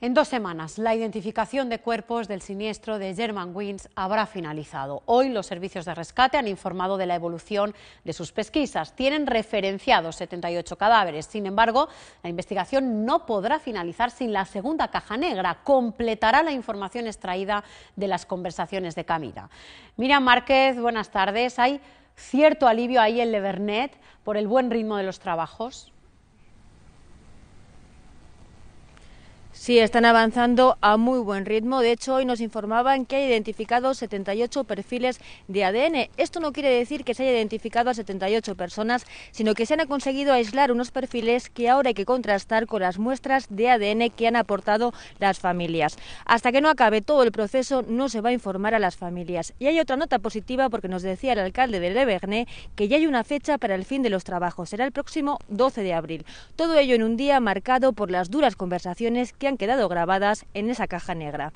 En dos semanas, la identificación de cuerpos del siniestro de German Germanwings habrá finalizado. Hoy los servicios de rescate han informado de la evolución de sus pesquisas. Tienen referenciados 78 cadáveres. Sin embargo, la investigación no podrá finalizar sin la segunda caja negra. Completará la información extraída de las conversaciones de Camila. Miriam Márquez, buenas tardes. ¿Hay cierto alivio ahí en Levernet por el buen ritmo de los trabajos? Sí, están avanzando a muy buen ritmo. De hecho, hoy nos informaban que ha identificado 78 perfiles de ADN. Esto no quiere decir que se haya identificado a 78 personas, sino que se han conseguido aislar unos perfiles que ahora hay que contrastar con las muestras de ADN que han aportado las familias. Hasta que no acabe todo el proceso, no se va a informar a las familias. Y hay otra nota positiva porque nos decía el alcalde de Leverné que ya hay una fecha para el fin de los trabajos. Será el próximo 12 de abril. Todo ello en un día marcado por las duras conversaciones que han quedado grabadas en esa caja negra.